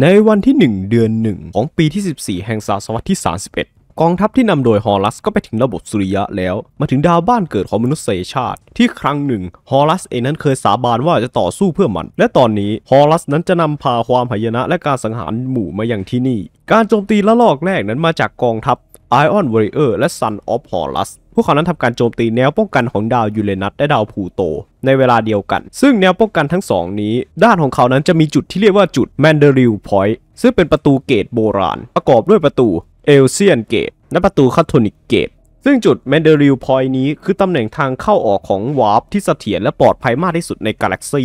ในวันที่ 1 เดือน 1 ของปีที่ 14 แห่งศตวรรษที่ 31 กองทัพที่นำโดยฮอรัสก็ไปถึงระบบสุริยะแล้ว มาถึงดาวบ้านเกิดของมนุษยชาติ ที่ครั้งหนึ่ง ฮอรัสเองนั้นเคยสาบานว่าจะต่อสู้เพื่อมัน และตอนนี้ฮอรัสนั้นจะนำพาความหายนะและการสังหารหมู่มาอย่างที่นี่ การโจมตีละลอกแรกนั้นมาจากกองทัพ Ion Warrior และ Sun of Horus พวกเขานั้นทำการโจมตีแนวป้องกันของดาวยูเรนัสและดาวพูโตในเวลาเดียวกัน ซึ่งแนวป้องกันทั้งสองนี้ ด้านของเขานั้นจะมีจุดที่เรียกว่าจุด Mandarin Point ซึ่งเป็นประตูเกตโบราณ ประกอบด้วยประตูเอลเซียนเกตและประตูคาทอนิกเกตซึ่งจุดแมนเดริลพอยนี้คือตำแหน่งทางเข้าออกของวาร์ปที่เสถียรและปลอดภัยมากที่สุดในกาแล็กซี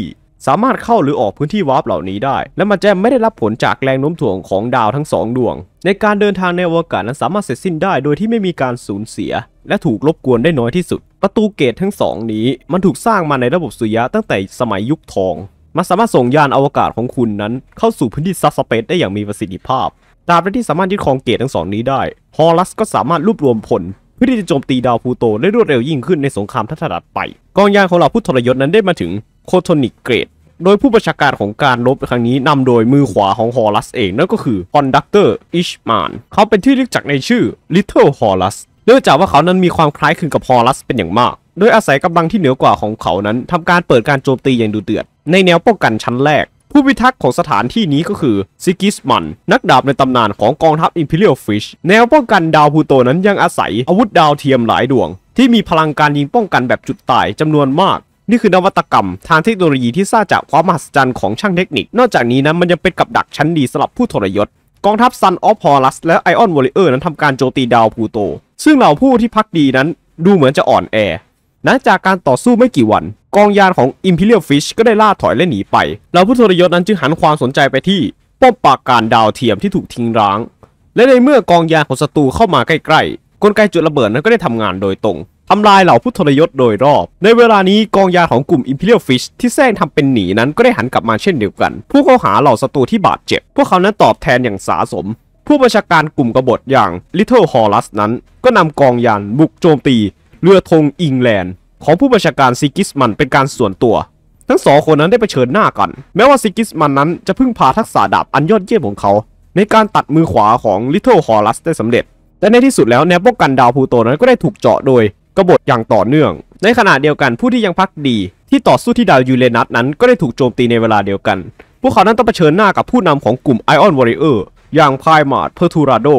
สามารถเข้าหรือออกพื้นที่วาร์ปเหล่านี้ได้ และมันจะไม่ได้รับผลจากแรงโน้มถ่วงของดาวทั้งสองดวง ในการเดินทางในอวกาศนั้นสามารถเสร็จสิ้นได้โดยที่ไม่มีการสูญเสีย และถูกรบกวนได้น้อยที่สุด ประตูเกตทั้งสองนี้มันถูกสร้างมาในระบบสุญญยะตั้งแต่สมัยยุคทองมันสามารถส่งยานอวกาศของคุณนั้น เข้าสู่พื้นที่ซับสเปซได้อย่างมีประสิทธิภาพตราบใดที่สามารถยึดครองเกตทั้งสองนี้ได้ฮอลัสก็สามารถรวบรวมผลพื่อที่จะโจมตีดาวพูโต ได้รวดเร็วยิ่งขึ้นในสงครามทัศนัดไป กองยานของเราผู้ทรยศนั้นได้มาถึงโคโทนิกเกรด โดยผู้ประชาการของการรบครั้งนี้ นำโดยมือขวาของฮอรัสเอง นั่นก็คือคอนดักเตอร์อิชมาน เขาเป็นที่เรียกจักในชื่อลิเทิลฮอรัส เนื่องจากว่าเขานั้นมีความคล้ายคลึงกับฮอรัสเป็นอย่างมาก โดยอาศัยกำลังที่เหนือกว่าของเขานั้นทำการเปิดการโจมตีอย่างดุเดือด ในแนวป้องกันชั้นแรก ผู้พิทักษ์ของสถานที่นี้ก็คือซิกิสมันนักดาบในตำนานของกองทัพอิมพีเรียลฟิชแนวป้องกันดาวพูโตนั้นยังอาศัยอาวุธดาวเทียมหลายดวงที่มีพลังการยิงป้องกันแบบจุดตายจำนวนมากนี่คือนวัตกรรม ทางเทคโนโลยีที่สร้างจากความมหัศจรรย์ของช่างเทคนิค นอกจากนี้นะมันยังเป็นกับดักชั้นดีสำหรับผู้ทรยศ กองทัพซันออฟฮอรัสและไอออนวอริเออร์นั้นทำการโจมตีดาวพูโต ซึ่งเหล่าผู้ที่พักดีนั้นดูเหมือนจะอ่อนแอนะจากการต่อสู้ไม่กี่วัน กองยานของอิมพีเรียลฟิชก็ได้ล่าถอยและหนีไปเหล่าผู้ทรยศนั้นจึงหันความสนใจไปที่ป้อมปราการดาวเทียมที่ถูกทิ้งร้าง และในเมื่อกองยานของศัตรูเข้ามาใกล้ๆกลไกจุดระเบิดนั้นก็ได้ทำงานโดยตรงทำลายเหล่าผู้ทรยศโดยรอบ ในเวลานี้กองยาของกลุ่ม Imperial Fish ที่แซงทำเป็นหนีนั้นก็ได้หันกลับมาเช่นเดียวกันผู้เข้าหาเหล่าศัตรูที่บาดเจ็บ พวกเขานั้นตอบแทนอย่างสาสม ผู้บัญชาการกลุ่มกบฏอย่าง Little Horus นั้นก็นำกองยานบุกโจมตี เรือธงอิงแลนด์ของผู้บัญชาการซิกิสมันเป็นการส่วนตัว ทั้งสองคนนั้นได้เผชิญหน้ากัน แม้ว่าซิกิสมันนั้นจะพึ่งพาทักษะดาบอันยอดเยี่ยมของเขาในการตัดมือขวาของลิทเทิลฮอรัสได้สำเร็จ แต่ในที่สุดแล้วแนวป้องกันดาวพูโตนั้นก็ได้ถูกเจาะโดยกบฏอย่างต่อเนื่อง ในขณะเดียวกันผู้ที่ยังพักดี ที่ต่อสู้ที่ดาวยูเรนัสนั้นก็ได้ถูกโจมตีในเวลาเดียวกัน พวกเขานั้นต้องเผชิญหน้ากับผู้นำของกลุ่มไอออนวอริเออร์อย่างไพามาร์เพอร์ทูราโด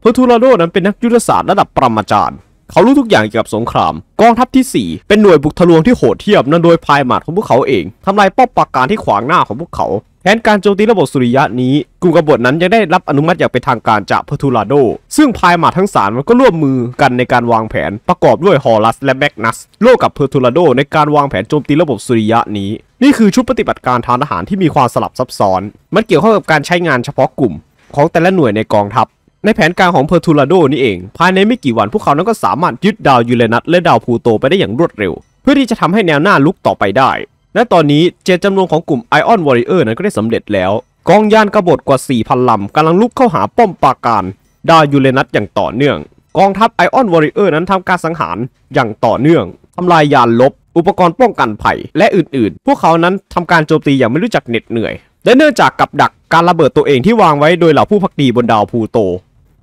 เพอร์ทูราโดนั้นเป็นนักยุทธศาสตร์ระดับปรมาจารย์ เขารู้ทุกอย่างเกี่ยวกับสงคราม กองทัพที่ 4 เป็นหน่วยบุกทะลวงที่โหดเทียมนั้นโดยไพามาร์ของพวกเขาเองทำลายป้อมปราการที่ขวางหน้าของพวกเขาแผนการโจมตีระบบสุริยะนี้กลุ่มกบฏนั้นยังได้รับอนุมัติอย่างเป็นทางการจากพทูลาโดซึ่งพายมาทั้งสามมันก็ร่วมมือกันในการวางแผน ประกอบด้วยฮอลัสและแมกนัสร่วมกับพทูลาโดในการวางแผนโจมตีระบบสุริยะนี้ นี่คือชุดปฏิบัติการทางทหารที่มีความสลับซับซ้อน มันเกี่ยวข้องกับการใช้งานเฉพาะกลุ่ม ของแต่ละหน่วยในกองทัพในแผนการของเพอร์ทูลาโดนี่เองภายในไม่กี่วันพวกเขานั้นก็สามารถยึดดาวยูเรนัส และดาวพูโตไปได้อย่างรวดเร็ว เพื่อที่จะทำให้แนวหน้าลุกต่อไปได้และตอนนี้เจตจำนวนของกลุ่ม Ion Warrior นั้นก็ได้สำเร็จแล้ว กองยานกบฏกว่า 4,000 ลำกำลังลุกเข้าหาป้อมปราการ ดาวยูเรนัสอย่างต่อเนื่องกองทัพ Ion Warrior นั้นทำการสังหารอย่างต่อเนื่องทำลายยานลบอุปกรณ์ป้องกันภัยและอื่นๆ พวกเขานั้นทำการโจมตีอย่างไม่รู้จักเหน็ดเหนื่อย และเนื่องจากกับดักการระเบิดตัวเองที่วางไว้โดยเหล่าผู้พักดีบนดาวพูโต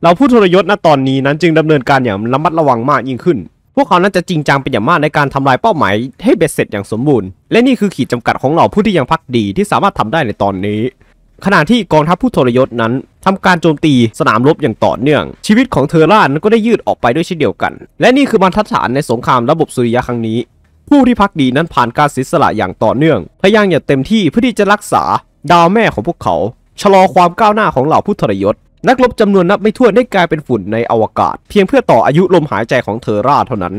เหล่าผู้ทรยศณตอนนี้นั้นจึงดำเนินการอย่างระมัดระวังมากยิ่งขึ้นพวกเขานั้นจะจริงจังเป็นอย่างมากในการทำลายเป้าหมายให้เบ็ดเสร็จอย่างสมบูรณ์และนี่คือขีดจำกัดของเหล่าผู้ที่ยังพักดีที่สามารถทำได้ในตอนนี้ ขณะที่กองทัพผู้ทรยศนั้นทำการโจมตีสนามรบอย่างต่อเนื่อง ชีวิตของเทอร่านนก็ได้ยืดออกไปด้วยเช่นเดียวกัน และนี่คือบรรทัดฐานในสงครามระบบสุริยะครั้งนี้ ผู้ที่พักดีนั้นผ่านการเสียสละอย่างต่อเนื่อง พยายามอย่างเต็มที่เพื่อที่จะรักษา ดาวแม่ของพวกเขาชะลอความก้าวหน้าของเหล่าผู้ทรยศนักรบจำนวนนับไม่ถ้วนได้กลายเป็นฝุ่นในอวกาศ เพียงเพื่อต่ออายุลมหายใจของเทอราเท่านั้น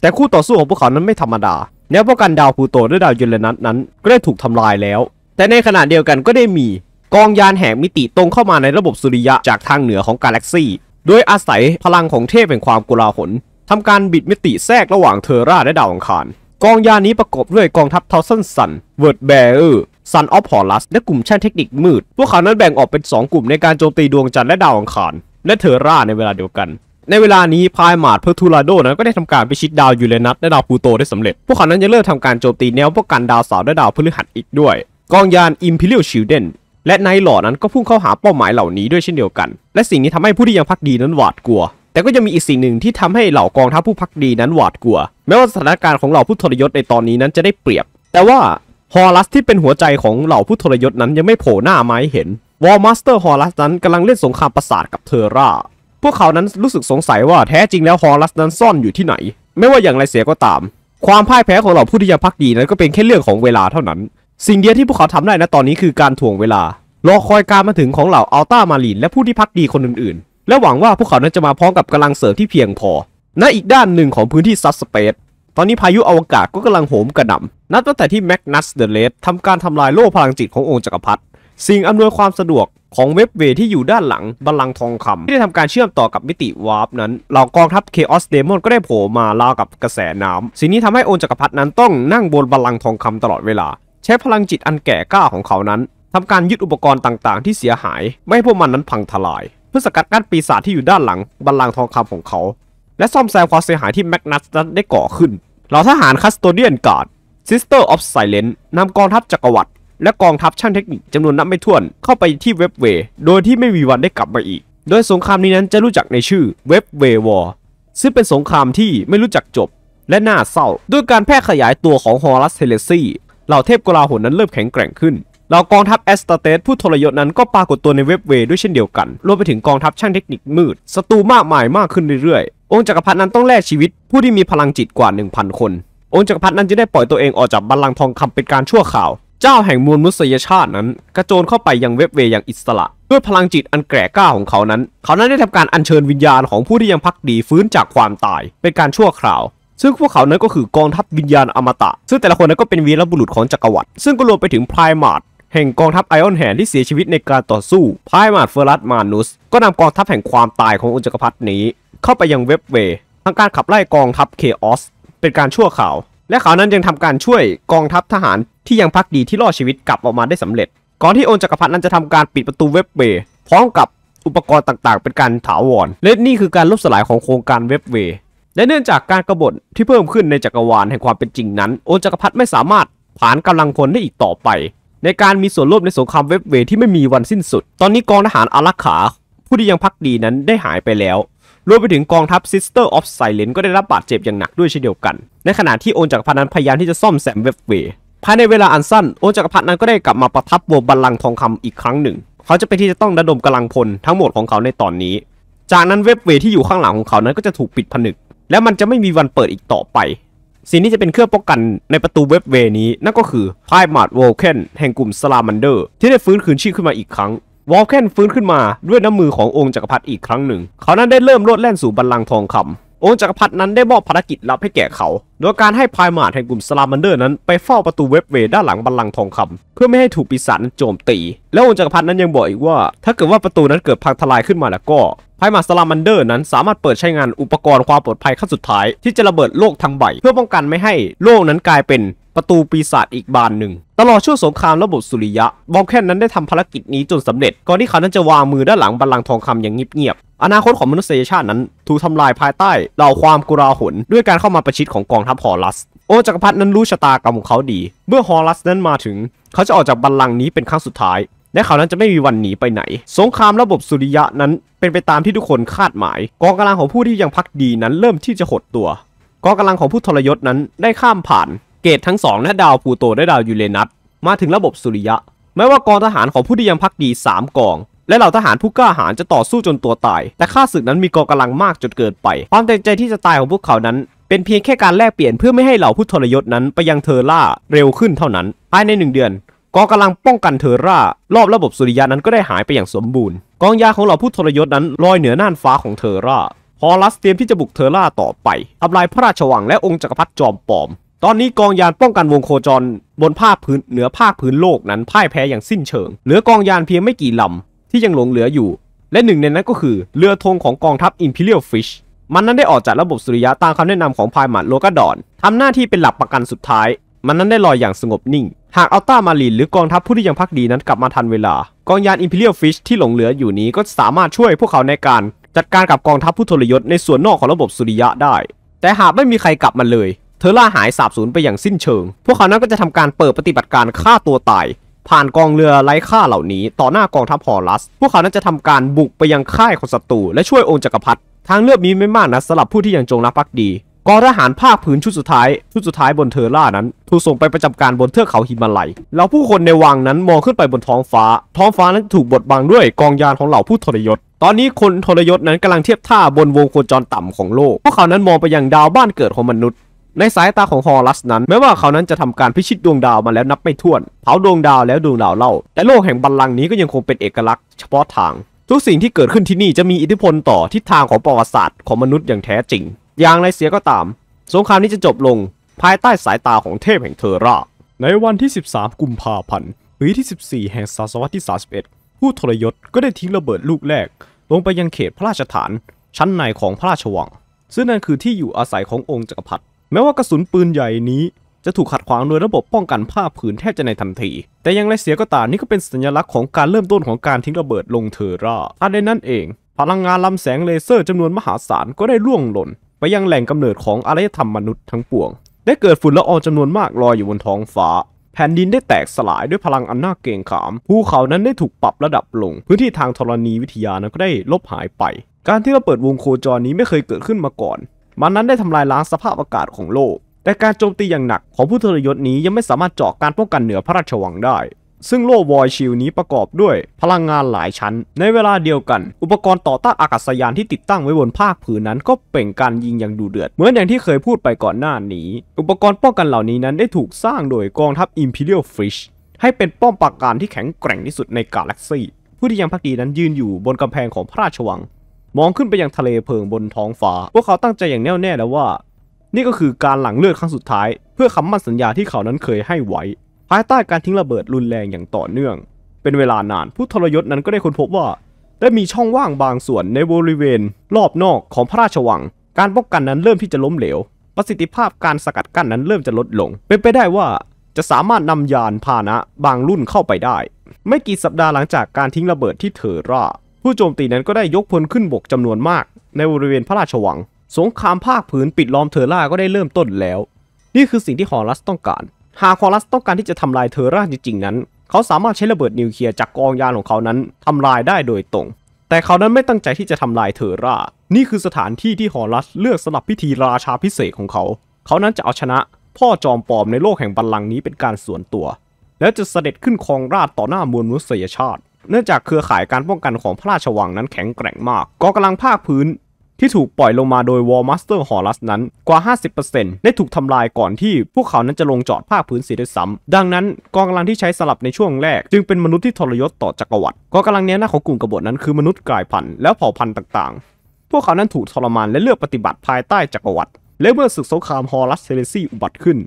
แต่คู่ต่อสู้ของพวกเขานั้นไม่ธรรมดา แนวป้องกันดาวพูโตและดาวยูเรนัสนั้น ก็ได้ถูกทำลายแล้ว แต่ในขณะเดียวกันก็ได้มีกองยานแห่งมิติตรงเข้ามาในระบบสุริยะ จากทางเหนือของกาแล็กซีโดยอาศัยพลังของเทพแห่งความกุลาหลทำการบิดมิติแทรกระหว่างเทอราและดาวอังคารกองยานนี้ประกอบด้วยกองทัพทอสันสันเวิร์ดแบเออร์ซันออฟฮอลัสและกลุ่มช่างเทคนิคมืด พวกเขานั้นแบ่งออกเป็น 2 กลุ่มในการโจมตีดวงจันทร์และดาวอังคาร และเทอร่าในเวลาเดียวกัน ในเวลานี้พายมาดเพอร์ทูลาโดนั้นก็ได้ทำการไปชิดดาวยูเรนัสและดาวพูโตได้สำเร็จ พวกเขานั้นจะเริ่มทำการโจมตีแนวป้องกันดาวเสาร์และดาวพฤหัสอีกด้วย กองยานอิมพิเรียลชิลเดนและไนท์หลอดนั้นก็พุ่งเข้าหาเป้าหมายเหล่านี้ด้วยเช่นเดียวกัน และสิ่งนี้ทำให้ผู้ที่ยังพักดีนั้นหวาดกลัว แต่ก็ยังมีอีกสิ่งหนึ่งที่ทำให้เหล่ากองทัพผู้พักดีนั้นหวาดกลัวแม้ว่าสถานการณ์ของเหล่าผู้ทรยศในตอนนี้นั้นจะได้เปรียบ แต่ว่าฮอรัสที่เป็นหัวใจของเหล่าผู้ทรยศนั้นยังไม่โผล่หน้ามาให้เห็นวอลมาสเตอร์ฮอรัสนั้นกำลังเล่นสงครามประสาทกับเทอร่า พวกเขานั้นรู้สึกสงสัยว่าแท้จริงแล้วฮอรัสนั้นซ่อนอยู่ที่ไหน ไม่ว่าอย่างไรเสียก็ตาม ความพ่ายแพ้ของเหล่าผู้ที่ยังพักดีนั้นก็เป็นแค่เรื่องของเวลาเท่านั้น สิ่งเดียวที่พวกเขาทำได้นะตอนนี้คือการถ่วงเวลา รอคอยการมาถึงของเหล่าอัลต้ามาลีนและผู้ที่พักดีคนอื่นๆ และหวังว่าพวกเขานั้นจะมาพร้อมกับกำลังเสริมที่เพียงพอ ณอีกด้านหนึ่งของพื้นที่ซัสเปซตอนนี้พายุอวกาศก็กำลังโหมกระหน่ำนับตั้งแต่ที่แมกนัสเดอะเลสทำการทำลายโลกพลังจิตขององค์จักรพรรดิสิ่งอำนวยความสะดวกของเว็บเวที่อยู่ด้านหลังบัลลังก์ทองคำที่ได้ทำการเชื่อมต่อกับมิติวาร์ปนั้นเหล่ากองทัพเคออสเดมอนก็ได้โผล่มาลาวกับกระแสน้ำ สิ่งนี้ทำให้องค์จักรพรรดินั้นต้องนั่งบนบัลลังก์ทองคำตลอดเวลาใช้พลังจิตอันแก่กล้าของเขานั้นทำการยึดอุปกรณ์ต่างๆ ที่เสียหายไม่ให้พวกมันนั้นพังทลาย เพื่อสกัดกั้นปีศาจที่อยู่ด้านหลังบัลลังก์ทองคำของเขาและซ่อมแซมความเสียหายที่แมกนัสนั้นได้ก่อขึ้นเหล่าทหารคัสโตเดียนกาดซิสเตอร์ออฟไซเลนนำกองทัพจักรวรรดิและกองทัพช่างเทคนิคจำนวนนับไม่ถ้วนเข้าไปที่เว็บเวโดยที่ไม่มีวันได้กลับมาอีก โดยสงครามนี้นั้นจะรู้จักในชื่อเว็บเววอร์ซึ่งเป็นสงครามที่ไม่รู้จักจบ และน่าเศร้า ด้วยการแพร่ขยายตัวของฮอรัสเทเลซี่เหล่าเทพกลาหุนนั้นเริ่มแข็งแกร่งขึ้นหล่ากองทัพแอสตาเตสผู้ทรยศนั้นก็ปรากฏตัวในเว็บเวด้วยเช่นเดียวกันรวมไปถึงกองทัพช่างเทคนิคมืดศัตรูมากมายมากขึ้นเรื่อยๆองค์จักรพรรดินั้นต้องแลกชีวิต ผู้ที่มีพลังจิตกว่า 1,000 คน องค์จักรพรรดินั้นจะได้ปล่อยตัวเองออกจากบัลลังก์ทองคำเป็นการชั่วข่าว เจ้าแห่งมวลมนุษยชาตินั้น กระโจนเข้าไปยังเว็บเวอย่างอิสระด้วยพลังจิตอันแกร่กล้าของเขานั้น เขานั้นได้ทำการอัญเชิญวิญญาณของ ผู้ที่ยังพักดีฟื้นจากความตายเป็นการชั่วคราว ซึ่งพวกเขานั้นก็คือกองทัพวิญญาณอมตะซึ่งแต่ละคนนั้นก็เป็นวีรบุรุษของจักรวรรดิซึ่งก็รวมไปถึงพรายมาดแห่งกองทัพไอออนแหนที่เสียชีวิตในการต่อสู้พายมาดเฟอรัสมานุส ก็นำกองทัพแห่งความตายขององค์จักรพรรดินี้ เข้าไปยังเว็บเวทำการขับไล่กองทัพเคออสเป็นการชั่วข่าว และเขานั้นยังทำการช่วยกองทัพทหารที่ยังพักดีที่รอดชีวิตกลับออกมาได้สำเร็จ ก่อนที่องค์จักรพรรดินั้นจะทำการปิดประตูเว็บเวพร้อมกับอุปกรณ์ต่างๆ เป็นการถาวร และนี่คือการลบสลายของโครงการเว็บเวและเนื่องจากการกรบฏที่เพิ่มขึ้นในจักรวาลแห่งความเป็นจริงนั้น องค์จักรพรรดิไม่สามารถผ่านกำลังพลได้อีกต่อไปในการมีส่วนร่วมในสงครามเว็บเวที่ไม่มีวันสิ้นสุด ตอนนี้กองทหารอารักขาผู้ที่ยังพักดีนั้นได้หายไปแล้ว รวมไปถึงกองทัพ Sister of Silence ก็ได้รับบาดเจ็บอย่างหนักด้วยเช่นเดียวกัน ในขณะที่โอนจักรพรรดินั้นพยายามที่จะซ่อมแซมเว็บเว ภายในเวลาอันสั้นโอนจักรพรรดินั้นก็ได้กลับมาประทับบนบัลลังก์ทองคำอีกครั้งหนึ่ง เขาจะเป็นที่จะต้องระดมกำลังพลทั้งหมดของเขาในตอนนี้ จากนั้นเว็บเวที่อยู่ข้างหลังของเขานั้นก็จะถูกปิดผนึก และมันจะไม่มีวันเปิดอีกต่อไปสิ่งที่จะเป็นเครื่องป้องกันในประตูเว็บเวนี้ นั่นก็คือไพ่หมาดวอลเคนแห่งกลุ่มสลามันเดอร์ที่ได้ฟื้นคืนชีพขึ้นมาอีกครั้งวอลเคนฟื้นขึ้นมาด้วยน้ำมือขององค์จักรพรรดิอีกครั้งหนึ่ง เขานั้นได้เริ่มโลดแล่นสู่บัลลังก์ทองคำองค์จักรพรรดินั้นได้มอบภารกิจลับให้แก่เขา โดยการให้พายมาดแห่งกลุ่มสลามันเดอร์นั้นไปเฝ้าประตูเว็บเวด้านหลังบัลลังก์ทองคำเพื่อไม่ให้ถูกปีศาจโจมตี แล้วองค์จักรพรรดินั้นยังบอกอีกว่า ถ้าเกิดว่าประตูนั้นเกิดพังทลายขึ้นมาแล้วก็ภายมาสลามันเดอร์นั้นสามารถเปิดใช้งานอุปกรณ์ความปลอดภัยขั้นสุดท้าย ที่จะระเบิดโลกทั้งใบ เพื่อป้องกันไม่ให้โลกนั้นกลายเป็นประตูปีศาจอีกบานหนึ่ง ตลอดช่วงสงครามระบบสุริยะ บอมแค่นั้นได้ทำภารกิจนี้จนสำเร็จ ก่อนที่เขานั้นจะวางมือด้านหลังบัลลังก์ทองคำอย่างเงียบๆอนาคตของมนุษยชาตินั้น ถูกทำลายภายใต้เหล่าความกุราหนด้วยการเข้ามาประชิดของกองทัพฮอรัสโอจักรพรรดินั้นรู้ชะตากรรมของเขาดี เมื่อฮอรัสนั้นมาถึง เขาจะออกจากบัลลังก์นี้เป็นครั้งสุดท้ายและเขานั้นจะไม่มีวันหนีไปไหน สงครามระบบสุริยะนั้นเป็นไปตามที่ทุกคนคาดหมาย กองกำลังของผู้ที่ยังพักดีนั้นเริ่มที่จะหดตัวกองกำลังของผู้ทรยศนั้นได้ข้ามผ่าน เกตทั้งสองและดาวปูโตและดาวยูเรนัสมาถึงระบบสุริยะ แม้ว่ากองทหารของผู้ที่ยังพักดี 3กอง และเหล่าทหารผู้กล้าหาญจะต่อสู้จนตัวตายแต่ข้าศึกนั้นมีกองกำลังมากจนเกินไป ความเต็มใจที่จะตายของพวกเขานั้นเป็นเพียงแค่การแลกเปลี่ยนเพื่อไม่ให้เหล่าผู้ทรยศนั้นไปยังเทอร่าเร็วขึ้นเท่านั้น ภายในหนึ่งเดือนกองกำลังป้องกันเทอร่ารอบระบบสุริยะนั้นก็ได้หายไปอย่างสมบูรณ์ กองยาของเหล่าผู้ทรยศนั้นลอยเหนือน่านฟ้าของเทอร่าฮอลัสเตรียมที่จะบุกเทอร่าต่อไปทำลายพระราชวังและองค์จักรพรรดิจอมปลอม ตอนนี้กองยานป้องกันวงโคจรบนภาคพื้นเหนือภาคพื้นโลกนั้นพ่ายแพ้อย่างสิ้นเชิง เหลือกองยานเพียงไม่กี่ลำที่ยังหลงเหลืออยู่ และหนึ่งในนั้นก็คือเรือธงของกองทัพ Imperial Fish มันนั้นได้ออกจากระบบสุริยะตามคำแนะนำของพายหมัดโลกาดอนทำหน้าที่เป็นหลักประกันสุดท้าย มันนั้นได้ลอยอย่างสงบนิ่งหากอัลต้ามาลินหรือกองทัพผู้ที่ยังพักดีนั้นกลับมาทันเวลา กองยานอิมพีเรียลฟิชที่หลงเหลืออยู่นี้ก็สามารถช่วยพวกเขาในการ จัดการกับกองทัพผู้ทรยศในส่วนนอกของระบบสุริยะได้ แต่หากไม่มีใครกลับมาเลย เธอล่าหายสาบสูญไปอย่างสิ้นเชิง พวกเขานั้นก็จะทำการเปิดปฏิบัติการฆ่าตัวตาย ผ่านกองเรือไร้ค่าเหล่านี้ ต่อหน้ากองทัพฮอรัส พวกเขานั้นจะทำการบุกไปยังค่ายของศัตรูและช่วยองค์จักรพรรดิทางเลือกมีไม่มากนะสำหรับผู้ที่ยังจงรักภักดีกองทหารภาคพื้นชุดสุดท้าย ชุดสุดท้ายบนเทอร่านั้น ถูกส่งไปประจำการบนเทือกเขาหิมาลัยแล้วผู้คนในวังนั้นมองขึ้นไปบนท้องฟ้า ท้องฟ้านั้นถูกบดบังด้วยกองยานของเหล่าผู้ทรยศ ตอนนี้คนทรยศนั้นกำลังเทียบท่าบนวงโคจรต่ำของโลกพวกเขานั้นมองไปยังดาวบ้านเกิดของมนุษย์ ในสายตาของฮอรัสนั้นแม้ว่าเขานั้นจะทำการพิชิตดวงดาวมาแล้วนับไม่ถ้วน เผาดวงดาวแล้วดวงดาวเล่า แต่โลกแห่งบัลลังก์นี้ก็ยังคงเป็นเอกลักษณ์เฉพาะทาง ทุกสิ่งที่เกิดขึ้นที่นี่จะมีอิทธิพลต่อทิศทางของประวัติศาสตร์ของมนุษย์อย่างแท้จริงอย่างไรเสียก็ตาม สงครามนี้จะจบลงภายใต้สายตาของเทพแห่งเทอร่า ในวันที่ 13 กุมภาพันธ์ปีที่ 14 แห่งศตวรรษที่31 ผู้ทรยศก็ได้ทิ้งระเบิดลูกแรก ลงไปยังเขตพระราชฐาน ชั้นในของพระราชวัง ซึ่งนั่นคือที่อยู่อาศัยขององค์จักรพรรดิ แม้ว่ากระสุนปืนใหญ่นี้ จะถูกขัดขวางโดยระบบป้องกันผ้าผืนแทบจะในทันที แต่อย่างไรเสียก็ตามนี่ก็เป็นสัญลักษณ์ของการเริ่มต้นของการทิ้งระเบิดลงเทอร่าอันดนั่นเอง พลังงานลำแสงเลเซอร์จำนวนมหาศาลก็ได้ล่วงหล่นไปยังแหล่งกำเนิดของอารยธรรมมนุษย์ทั้งปวง ได้เกิดฝุ่นละอองจำนวนมากลอยอยู่บนท้องฟ้า แผ่นดินได้แตกสลายด้วยพลังอันน่าเกรงขามภูเขานั้นได้ถูกปรับระดับลง พื้นที่ทางธรณีวิทยานั้นก็ได้ลบหายไป การที่เราเปิดวงโคจรนี้ไม่เคยเกิดขึ้นมาก่อน มันนั้นได้ทำลายล้างสภาพอากาศของโลก แต่การโจมตีอย่างหนักของผู้ทรยศนี้ยังไม่สามารถเจาะการป้องกันเหนือพระราชวังได้ซึ่งโล่วอยชิลนี้ประกอบด้วยพลังงานหลายชั้น ในเวลาเดียวกัน อุปกรณ์ต่อต้านอากาศยานที่ติดตั้งไว้บนภาคผืนนั้นก็เป่งการยิงอย่างดุเดือด เหมือนอย่างที่เคยพูดไปก่อนหน้านี้ อุปกรณ์ป้องกันเหล่านี้นั้นได้ถูกสร้างโดยกองทัพ Imperial Fish ให้เป็นป้อมปราการที่แข็งแกร่งที่สุดในกาแล็กซีผู้ที่ยังพักดีนั้นยืนอยู่บนกำแพงของพระราชวัง มองขึ้นไปยังทะเลเพลิงบนท้องฟ้า พวกเขาตั้งใจอย่างแน่วแน่แล้วว่า นี่ก็คือการหลังเลือดครั้งสุดท้าย เพื่อคำมั่นสัญญาที่เขานั้นเคยให้ไว้ภายใต้การทิ้งระเบิดรุนแรงอย่างต่อเนื่อง เป็นเวลานานผู้ทรยศนั้นก็ได้ค้นพบว่าได้มีช่องว่างบางส่วนในบริเวณรอบนอกของพระราชวัง การป้องกันนั้นเริ่มที่จะล้มเหลว ประสิทธิภาพการสกัดกั้นนั้นเริ่มจะลดลง เป็นไปได้ว่าจะสามารถนำยานพาหนะบางรุ่นเข้าไปได้ ไม่กี่สัปดาห์หลังจากการทิ้งระเบิดที่เทอร่าผู้โจมตีนั้นก็ได้ยกพลขึ้นบกจำนวนมาก ในบริเวณพระราชวัง สงครามภาคผืนปิดล้อมเทอร่าก็ได้เริ่มต้นแล้ว นี่คือสิ่งที่ฮอรัสต้องการหากคอรัสต้องการที่จะทำลายเทอร่าจริง ๆ นั้น เขาสามารถใช้ระเบิดนิวเคลียร์จากกองยานของเขานั้นทำลายได้โดยตรง แต่เขานั้นไม่ตั้งใจที่จะทำลายเทอร่านี่คือสถานที่ที่ฮอรัสเลือกสำหรับพิธีราชาพิเศษของเขา เขานั้นจะเอาชนะพ่อจอมปลอมในโลกแห่งบัลลังก์นี้เป็นการส่วนตัว และจะเสด็จขึ้นครองราชต่อหน้ามวลมนุษยชาติ เนื่องจากเครือข่ายการป้องกันของพระราชวังนั้นแข็งแกร่งมากกองกำลังภาคพื้นที่ถูกปล่อยลงมาโดยวอลมาสเตอร์ฮอรัสนั้นกว่า 50%ได้ถูกทำลายก่อนที่พวกเขานั้นจะลงจอดภาคพื้นสีด้วยซ้ำ ดังนั้นกองกำลังที่ใช้สลับในช่วงแรก จึงเป็นมนุษย์ที่ทรยศต่อจักรวรรดิกองกำลังนี้หน้าของกลุ่มกบฏนั้นคือมนุษย์กลายพันธุ์แล้วเผ่าพันธุ์ต่าง ๆ พวกเขานั้นถูกทรมานและเลือกปฏิบัติภายใต้จักรวรรดิและเมื่อศึกสงครามฮอรัสเซเลซีอุบัติขึ้น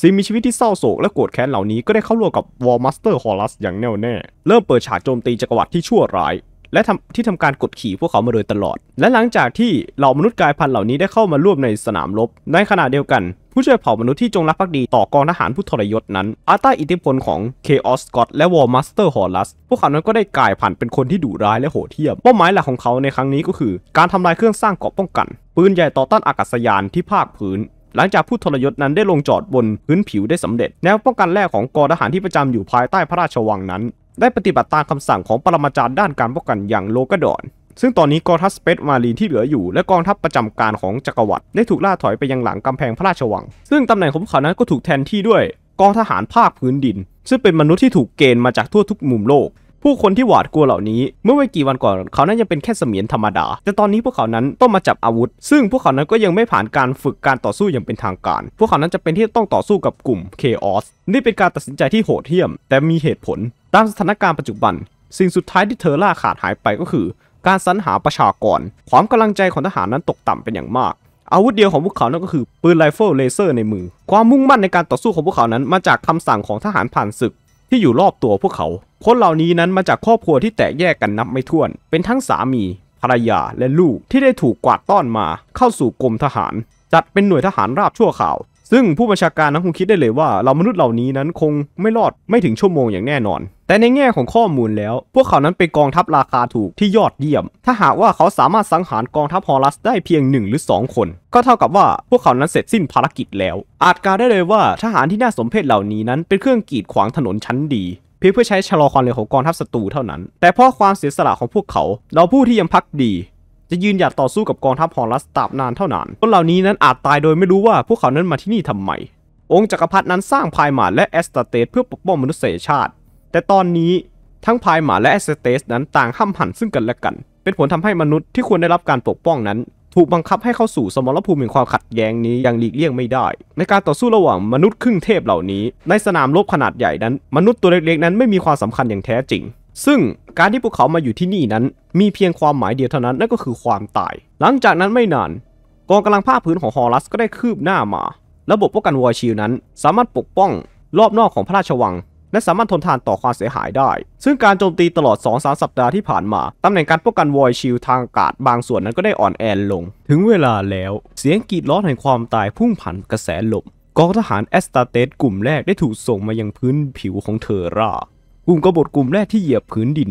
สิ่งมีชีวิตที่เศร้าโศกและโกรธแค้นเหล่านี้ก็ได้เข้าร่วมกับวอลมาสเตอร์ฮอรัสอย่างแน่วแน่เริ่มเปิดฉากโจมตีจักรวรรดิที่ชั่วร้ายและทที่ทำการกดขี่พวกเขามาโดยตลอด และหลังจากที่เหล่ามนุษย์กายพันธุ์เหล่านี้ได้เข้ามาร่วมในสนามรบ ในขณะเดียวกัน ผู้ช่วยเผ่ามนุษย์ที่จงรักภักดีต่อกองทหารผู้ทรยศนั้น อาใต้อิทธิพลของเคออสกอตและวอ War Master h o ลัส พวกเขานั้นก็ได้กลายพันธุ์เป็นคนที่ดุร้ายและโหดเหี้ยม เป้าหมายหลักของเขาในครั้งนี้ก็คือ การทำลายเครื่องสร้างเกราะป้องกันปืนใหญ่ต่อต้านอากาศยานที่ภาคพื้น หลังจากผู้ทรยศนั้นได้ลงจอดบนพื้นผิวได้สำเร็จแนวป้องกันแรกของกองทหารที่ประจำอยู่ภายใต้พระราชวังนั้นได้ปฏิบัติตามคำสั่งของปรมาจารย์ด้านการป้องกันอย่างโลกดอน ซึ่งตอนนี้กองทัพสเปซมารีนที่เหลืออยู่ และกองทัพประจำการของจักรวรรดิได้ถูกล่าถอยไปยังหลังกำแพงพระราชวัง ซึ่งตำแหน่งของเขานั้นก็ถูกแทนที่ด้วย กองทหารภาคพื้นดินซึ่งเป็นมนุษย์ที่ถูกเกณฑ์มาจากทั่วทุกมุมโลกผู้คนที่หวาดกลัวเหล่านี้เมื่อไม่กี่วันก่อนเขานั้นยังเป็นแค่เสมียนธรรมดา แต่ตอนนี้พวกเขานั้นต้องมาจับอาวุธ ซึ่งพวกเขานั้นก็ยังไม่ผ่านการฝึกการต่อสู้อย่างเป็นทางการ พวกเขานั้นจะเป็นที่ต้องต่อสู้กับกลุ่มเคออสนี่เป็นการตัดสินใจที่โหดเหี้ยม แต่มีเหตุผลตามสถานการณ์ปัจจุบัน สิ่งสุดท้ายที่เธอล่าขาดหายไปก็คือ การสรรหาประชากร ความกำลังใจของทหารนั้นตกต่ำเป็นอย่างมาก อาวุธเดียวของพวกเขานั้นก็คือปืนไรเฟิลเลเซอร์ในมือ ความมุ่งมั่นในการต่อสู้ของพวกเขานั้นมาจากคำสั่งของทหารผ่านศึกที่อยู่รอบตัวพวกเขา คนเหล่านี้นั้นมาจากครอบครัวที่แตกแยกกันนับไม่ถ้วน เป็นทั้งสามีภรรยาและลูกที่ได้ถูกกวาดต้อนมาเข้าสู่กรมทหาร จัดเป็นหน่วยทหารราบชั่วข่าว ซึ่งผู้บัญชาการนั้นคงคิดได้เลยว่า เรามนุษย์เหล่านี้นั้นคงไม่รอดไม่ถึงชั่วโมงอย่างแน่นอนแต่ในแง่ของข้อมูลแล้ว พวกเขานั้นเป็นกองทัพราคาถูกที่ยอดเยี่ยม ถ้าหากว่าเขาสามารถสังหารกองทัพฮอรัสได้เพียง 1 หรือ 2 คน ก็เท่ากับว่าพวกเขานั้นเสร็จสิ้นภารกิจแล้ว อาจกล่าวได้เลยว่าทหารที่น่าสมเพชเหล่านี้นั้นเป็นเครื่องกีดขวางถนนชั้นดี เพียงเพื่อใช้ชะลอความเร็วของกองทัพศัตรูเท่านั้น แต่เพราะความเสียสละของพวกเขาเราผู้ที่ยังพักดี จะยืนหยัดต่อสู้กับกองทัพฮอรัสตราบนานเท่านานคนเหล่านี้นั้นอาจตายโดยไม่รู้ว่าพวกเขานั้นมาที่นี่ทำไม องค์จักรพรรดินั้นสร้างพายมาและแอสตาเตสเพื่อปกป้องมนุษยชาติแต่ตอนนี้ทั้งพายหมาและแอสเตสนั้นต่างห้ำหันซึ่งกันและกัน เป็นผลทำให้มนุษย์ที่ควรได้รับการปกป้องนั้น ถูกบังคับให้เข้าสู่สมรภูมิแห่งความขัดแย้งนี้อย่างหลีกเลี่ยงไม่ได้ ในการต่อสู้ระหว่างมนุษย์ครึ่งเทพเหล่านี้ ในสนามรบขนาดใหญ่นั้น มนุษย์ตัวเล็กๆ นั้นไม่มีความสำคัญอย่างแท้จริง ซึ่งการที่พวกเขามาอยู่ที่นี่นั้น มีเพียงความหมายเดียวเท่านั้นนั่นก็คือความตาย หลังจากนั้นไม่นานกองกำลังภาพพื้นของฮอรัสก็ได้คืบหน้ามา ระบบป้องกันวอร์ชิลนั้น สามารถปกป้อง รอบนอกของพระราชวังและสามารถทนทานต่อความเสียหายได้ ซึ่งการโจมตีตลอด 2-3 สัปดาห์ที่ผ่านมา ตำแหน่งการป้องกันวอยชิลทางอากาศบางส่วนนั้นก็ได้อ่อนแอลง ถึงเวลาแล้ว เสียงกรีดร้องแห่งความตายพุ่งผ่านกระแสลม กองทหารแอสตาเตสกลุ่มแรกได้ถูกส่งมายังพื้นผิวของเทอร่า กลุ่มกบฏกลุ่มแรกที่เหยียบพื้นดิน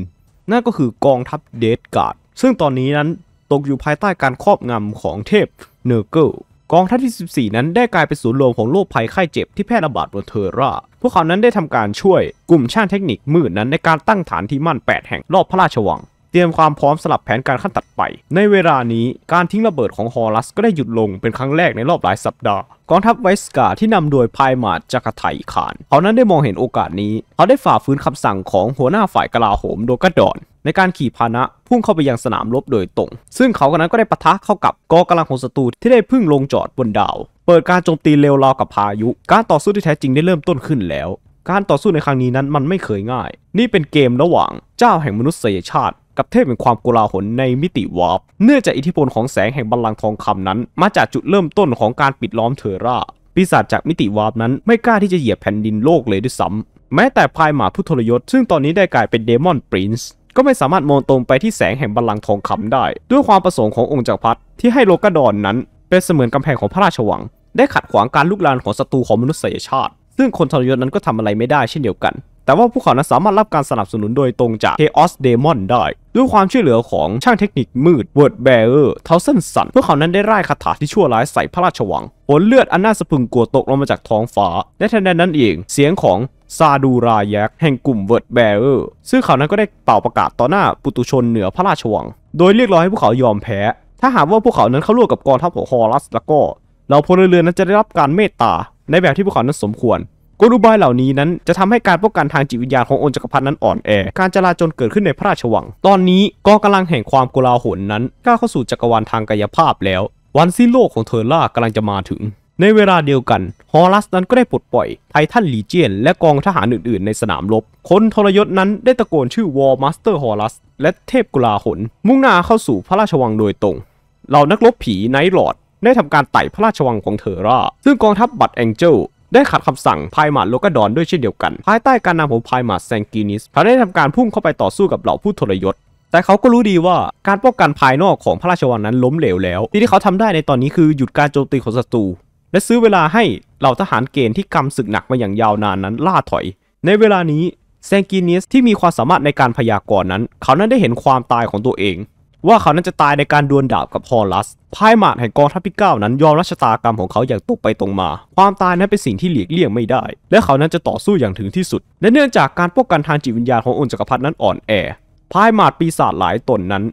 นั่นก็คือกองทัพเดดการ์ดซึ่งตอนนี้นั้นตกอยู่ภายใต้การครอบงำของเทพเนอร์เกิลกองทัพที่ 14 นั้นได้กลายเป็นศูนย์รวมของโรคภัยไข้เจ็บที่แพร่ระบาดบนเทอร่าพวกเขานั้นได้ทำการช่วยกลุ่มช่างเทคนิคมืดนั้นในการตั้งฐานที่มั่น 8 แห่งรอบพระราชวัง เตรียมความพร้อมสลับแผนการขั้นตัดไป ในเวลานี้การทิ้งระเบิดของฮอรัสก็ได้หยุดลงเป็นครั้งแรกในรอบหลายสัปดาห์ กองทัพไวสกาที่นำโดยพายมาดจักรไทขานเขานั้นได้มองเห็นโอกาสนี้ เขาได้ฝ่าฟื้นคำสั่งของหัวหน้าฝ่ายกลาโหมโดกระดอนในการขี่พานะ พุ่งเข้าไปยังสนามรบโดยตรง ซึ่งเขาคนนั้นก็ได้ปะทะเข้ากับกองกำลังของศัตรูที่ได้พึ่งลงจอดบนดาว เปิดการโจมตีเร็วราวกับพายุ การต่อสู้ที่แท้จริงได้เริ่มต้นขึ้นแล้ว การต่อสู้ในครั้งนี้นั้นมันไม่เคยง่าย นี่เป็นเกมระหว่างเจ้าแห่งมนุษยชาติกับเทพแห่งความโกลาหลในมิติวาร์ปเนื่องจากอิทธิพลของแสงแห่งบัลลังก์ทองคำนั้น มาจากจุดเริ่มต้นของการปิดล้อมเทอร่าปีศาจจากมิติวาร์ปนั้นไม่กล้าที่จะเหยียบแผ่นดินโลกเลยด้วยซ้ำ แม้แต่พายหมาผู้ทรยศซึ่งตอนนี้ได้กลายเป็นเดมอนปรินซ์ก็ไม่สามารถมองตรงไปที่แสงแห่งบัลลังก์ทองคำได้ ด้วยความประสงค์ขององค์จักรพรรดิที่ให้โลกะดอนนั้น เป็นเสมือนกำแพงของพระราชวัง ได้ขัดขวางการลุกลานของศัตรูของมนุษยชาติ ซึ่งคนทรยศนั้นก็ทำอะไรไม่ได้เช่นเดียวกันแต่ว่าพวกเขานั้นสามารถรับการสนับสนุนโดยตรงจาก Chaos Demon ได้ ด้วยความช่วยเหลือของช่างเทคนิคมืด Word Bearer t o w s e n Sun พวกเขานั้นได้ร่ายคาถาที่ชั่วร้ายใส่พระราชวังผลเลือดอันน่าสะพึงกลัวตกลงมาจากท้องฟ้า และทันใดนั้นเองเสียงของ ซาดูรายักแห่งกลุ่มเวิร์ดแบเออร์ซึ่งเขานั้นก็ได้เป่าประกาศต่อหน้าปุตุชนเหนือพระราชวังโดยเรียกร้องให้พวกเขายอมแพ้ถ้าหากว่าพวกเขานั้นเข้าร่วมกับกองทัพของฮอรัสแล้วก็เราพลเรือนนั้นจะได้รับการเมตตา ในแบบที่พวกเขานั้นสมควรกลอุบายเหล่านี้นั้นจะทำให้การป้องกันทางจิตวิญญาณขององค์จักรพรรดินั้นอ่อนแอ การจลาจนเกิดขึ้นในพระราชวัง ตอนนี้กองกาลังแห่งความโกลาหลนั้นก้าวเข้าสู่จักรวาลทางกายภาพแล้ว วันสิ้นโลกของเทอร์ล่ากำลังจะมาถึง ในเวลาเดียวกัน ฮอรัสนั้นก็ได้ปลดปล่อยไททันลีเจียนและกองทหารอื่น ๆ ในสนามรบ คนทรยศนั้นได้ตะโกนชื่อวอลมาสเตอร์ฮอรัส และเทพกุลาหนมุ่งหน้าเข้าสู่พระราชวังโดยตรง เหล่านักรบผีไนท์ลอร์ดได้ทำการไต่พระราชวังของเทอร่า ซึ่งกองทัพบัตแองเจิลได้ขัดคำสั่งไพมาโลกาดอน ด้วยเช่นเดียวกัน ภายใต้การนำของไพามาแซงกินิสเขาได้ทำการพุ่งเข้าไปต่อสู้กับเหล่าผู้ทรยศ แต่เขาก็รู้ดีว่าการป้องกันภายนอกของพระราชวังนั้นล้มเหลวแล้วที่ที่เขาทำได้ในตอนนี้คือหยุดการโจมตีของศัตรูและซื้อเวลาให้ เหล่าทหารเกณฑ์ที่กำศึกหนักมาอย่างยาวนานนั้นล่าถอย ในเวลานี้แซงกินิสที่มีความสามารถในการพยากรณ์นั้น เขานั้นได้เห็นความตายของตัวเองว่าเขานั้นจะตายในการดวลดาบกับฮอลัสพายหมาดแห่งกองทัพที่9นั้นยอมรัชตากรรมของเขาอย่างตกไปตรงมา ความตายนั้นเป็นสิ่งที่หลีกเลี่ยงไม่ได้ และเขานั้นจะต่อสู้อย่างถึงที่สุด และเนื่องจากการป้องกันทางจิตวิญญาณขององค์จักรพรรดินั้นอ่อนแอพายหมาดปีศาจหลายตนนั้น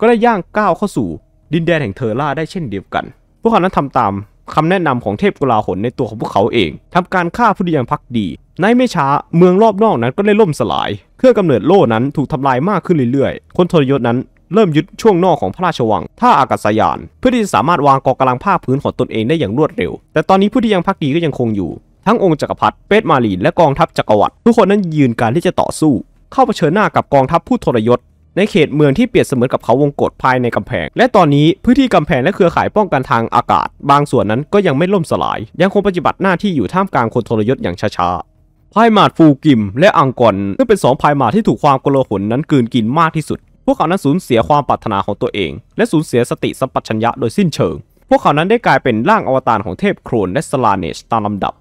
ก็ได้ย่างก้าวเข้าสู่ ดินแดนแห่งเทอร่าได้เช่นเดียวกัน พวกเขานั้นทำตาม คำแนะนำของเทพกุลาหนในตัวของพวกเขาเอง ทำการฆ่าผู้ดีอย่างพักดี ในไม่ช้าเมืองรอบนอกนั้นก็ได้ล่มสลาย เครื่องกำเนิดโล่นั้นถูกทำลายมากขึ้นเรื่อยๆ คนทรยศนั้นเริ่มยึดช่วงนอกของพระราชวังท่าอากาศยานเพื่อที่จะสามารถวางกองกำลังภาคพื้นของตนเองได้อย่างรวดเร็ว แต่ตอนนี้ผู้ที่ยังพักดีก็ยังคงอยู่ทั้งองค์จักรพรรดิเปตมาลีและกองทัพจักรวรรดิทุกคนนั้นยืนการที่จะต่อสู้ เข้าเผชิญหน้ากับกองทัพผู้ทรยศ ในเขตเมืองที่เปรียบเสมือนกับเขาวงกฏภายในกำแพง และตอนนี้พื้นที่กำแพงและเครือข่ายป้องกันทางอากาศ บางส่วนนั้นก็ยังไม่ล่มสลาย ยังคงปฏิบัติหน้าที่อยู่ท่ามกลางคนทรยศอย่างช้าๆพายมาดฟูกิมและอังกอนซึ่งเป็นสองพายมาดที่ถูกความกลวหนนั้นกืนกินมากที่สุดพวกเขานั้นสูญเสียความปรารถนาของตัวเอง และสูญเสียสติสัพพัญญะโดยสิ้นเชิง พวกเขานั้นได้กลายเป็นร่างอวตารของเทพโครนและสลาเนชตามลำดับ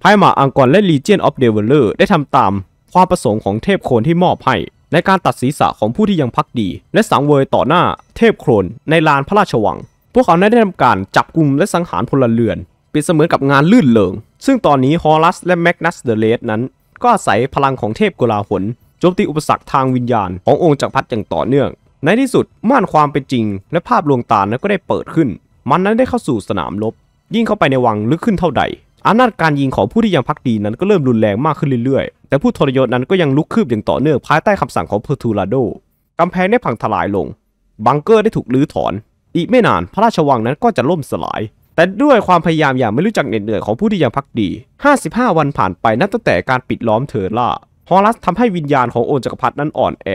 ไพยหมาอังกอรและลีเจียนออฟเดเวลเลอร์ได้ทำตามความประสงค์ของเทพโครนที่มอบให้ ในการตัดศีรษะของผู้ที่ยังพักดี และสังเวยต่อหน้าเทพโครนในลานพระราชวัง พวกเขาได้ทำการจับกลุ่มและสังหารพลเรือนเป็นเสมือนกับงานลื่นเลงซึ่งตอนนี้ฮอรัส และแมกนัสเดเลสนั้นก็อาศัยพลังของเทพกุลาหนจมตีอุปสรรคทางวิญญาณขององค์จักรพรรดิอย่างต่อเนื่อง ในที่สุดม่านความเป็นจริง และภาพลวงตานั้นก็ได้เปิดขึ้น มันนั้นได้เข้าสู่สนามรบ ยิ่งเข้าไปในวังลึกขึ้นเท่าใดอำนาจการยิงของผู้ที่ยังพักดีนั้นก็เริ่มรุนแรงมากขึ้นเรื่อยๆ แต่ผู้ทรยศนั้นก็ยังลุกคืบอย่างต่อเนื่องภายใต้คำสั่งของเพอร์ทูลาโดกำแพงได้พังทลายลง บังเกอร์ได้ถูกลื้อถอน อีกไม่นานพระราชวังนั้นก็จะล่มสลาย แต่ด้วยความพยายามอย่างไม่รู้จักเหน็ดเหนื่อยของผู้ที่ยังพักดี 55 วันผ่านไปนับตั้งแต่การปิดล้อมเทอร่าฮอรัสทำให้วิญญาณของโอนจักรพรรดินั้นอ่อนแอ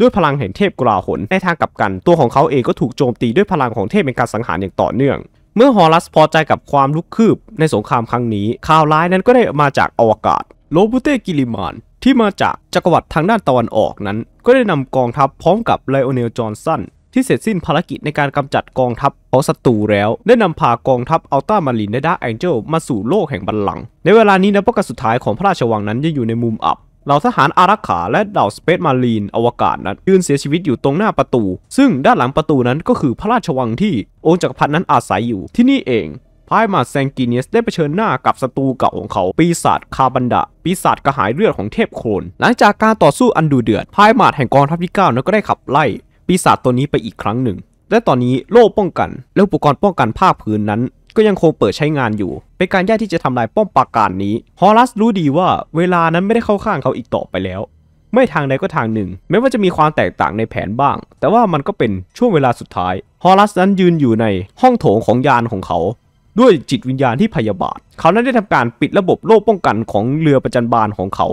ด้วยพลังแห่งเทพกราหนในทางกลับกัน ตัวของเขาเองก็ถูกโจมตีด้วยพลังของเทพเป็นการสังหารอย่างต่อเนื่อง เมื่อฮอรัสพอใจกับความลุกคืบในสงครามครั้งนี้ ข่าวร้ายนั้นก็ได้มาจากอวกาศ โลบูเตกิลิมานที่มาจากจักรวรรดิทางด้านตะวันออกนั้น ก็ได้นำกองทัพพร้อมกับไลโอเนลจอห์นสันที่เสร็จสิ้นภารกิจในการกำจัดกองทัพของศัตรูแล้ว ได้นำพากองทัพอัลต้ามารินเดด้าแองเจลมาสู่โลกแห่งบัลลังก์ในเวลานี้นะปวกกสุดท้ายของพระราชวังนั้นยังอยู่ในมุมอับเหล่าทหารอารักขาและเหล่าสเปซมารีนอวกาศนั้นยืนเสียชีวิตอยู่ตรงหน้าประตู ซึ่งด้านหลังประตูนั้นก็คือพระราชวังที่องค์จักรพรรดินั้นอาศัยอยู่ ที่นี่เองพายมาแซงกิเนียส ได้เผชิญหน้ากับศัตรูเก่าของเขาปีศาจคาบันดะปีศาจกระหายเลือดของเทพโคนหลังจากการต่อสู้อันดูเดือดพายมาแห่งกองทัพที่9นั้นก็ได้ขับไล่ปีศาจตัวนี้ไปอีกครั้งหนึ่ง และตอนนี้โล่ป้องกันและอุปกรณ์ป้องกันภาคพื้นนั้นก็ยังคงเปิดใช้งานอยู่ เป็นการยากที่จะทำลายป้อมปราการนี้ ฮอรัสรู้ดีว่าเวลานั้นไม่ได้เข้าข้างเขาอีกต่อไปแล้ว ไม่ทางใดก็ทางหนึ่ง แม้ว่าจะมีความแตกต่างในแผนบ้าง แต่ว่ามันก็เป็นช่วงเวลาสุดท้าย ฮอรัสนั้นยืนอยู่ในห้องโถงของยานของเขา ด้วยจิตวิญญาณที่พยาบาท เขานั้นได้ทำการปิดระบบโล่ป้องกันของเรือประจันบานของเขา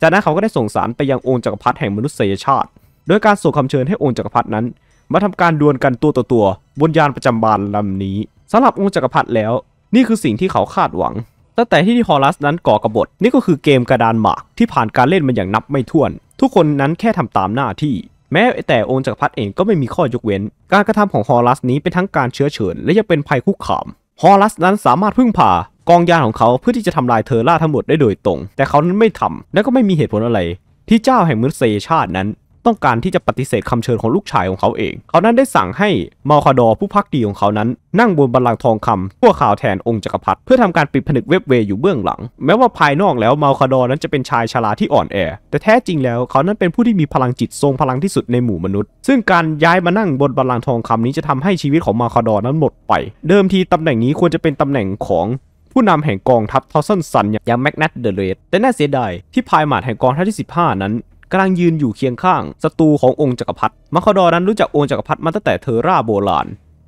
จากนั้นเขาก็ได้ส่งสารไปยังองค์จักรพรรดิแห่งมนุษยชาติ โดยการส่งคำเชิญให้องค์จักรพรรดินั้น มาทำการดวลกันตัวต่อตัว บนยานประจันบานลำนี้สำหรับองค์จักรพรรดิแล้ว นี่คือสิ่งที่เขาคาดหวังตั้งแต่ที่ฮอรัสนั้นก่อกรบฏนี่ก็คือเกมกระดานหมากที่ผ่านการเล่นมันอย่างนับไม่ถ้วน ทุกคนนั้นแค่ทำตามหน้าที่ แม้แต่องค์จักรพรรดิเองก็ไม่มีข้อยกเว้น การกระทำของฮอรัสนี้เป็นทั้งการเชื้อเชิญและยังเป็นภัยคุกคาม ฮอรัสนั้นสามารถพึ่งพากองยานของเขาเพื่อที่จะทำลายเทอร่าทั้งหมดได้โดยตรง แต่เขานั้นไม่ทำและก็ไม่มีเหตุผลอะไร ที่เจ้าแห่งมนุษยชาตินั้นต้องการที่จะปฏิเสธคำเชิญของลูกชายของเขาเอง เขานั้นได้สั่งให้มาคาดอผู้พักดีของเขานั้นนั่งบนบัลลังก์ทองคำ ทั่วข่าวแทนองค์จักรพรรดิเพื่อทำการปิดผนึกเว็บเวย์อยู่เบื้องหลัง แม้ว่าภายนอกแล้วมาคาดอนั้นจะเป็นชายชราที่อ่อนแอ แต่แท้จริงแล้วเขานั้นเป็นผู้ที่มีพลังจิตทรงพลังที่สุดในหมู่มนุษย์ ซึ่งการย้ายมานั่งบนบัลลังก์ทองคำนี้จะทำให้ชีวิตของมาคาดอนั้นหมดไป เดิมทีตำแหน่งนี้ควรจะเป็นตำแหน่งของผู้นำแห่งกองทัพทอสันซันอย่างแมกนัตเดเรตแต่น่าเสียดายที่พายหมาดแห่งกองทัพที่15 นั้นกำลังยืนอยู่เคียงข้างศัตรูขององค์จักรพรรดิมคคดอนั้นรู้จักองค์จักรพรรดิมาตั้งแต่เทราโบราณ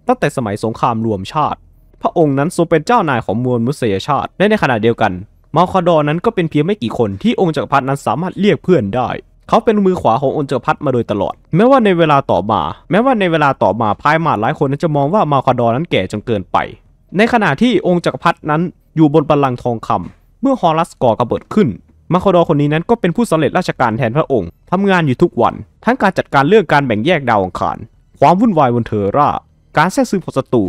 ตั้งแต่สมัยสงครามรวมชาติ พระองค์นั้นทรงเป็นเจ้านายของมวลมนุษยชาติและในขณะเดียวกันมาคาดอนั้นก็เป็นเพียงไม่กี่คนที่องค์จักรพรรดินั้นสามารถเรียกเพื่อนได้ เขาเป็นมือขวาขององค์จักรพรรดิมาโดยตลอด แม้ว่าในเวลาต่อมา แม้ว่าในเวลาต่อมาพายมาหลายคนนั้นจะมองว่ามาคาดอนั้นแก่จนเกินไป ในขณะที่องค์จักรพรรดินั้นอยู่บนบัลลังก์ทองคำ เมื่อฮอรัสก่อกระเบิดขึ้นมาคอดคนนี้นั้นก็เป็นผู้สำเร็จราชการแทนพระองค์ ทำงานอยู่ทุกวัน ทั้งการจัดการเรื่องการแบ่งแยกดาวอังคาร ความวุ่นวายบนเทอร่า การแทรกซึมของศัตรู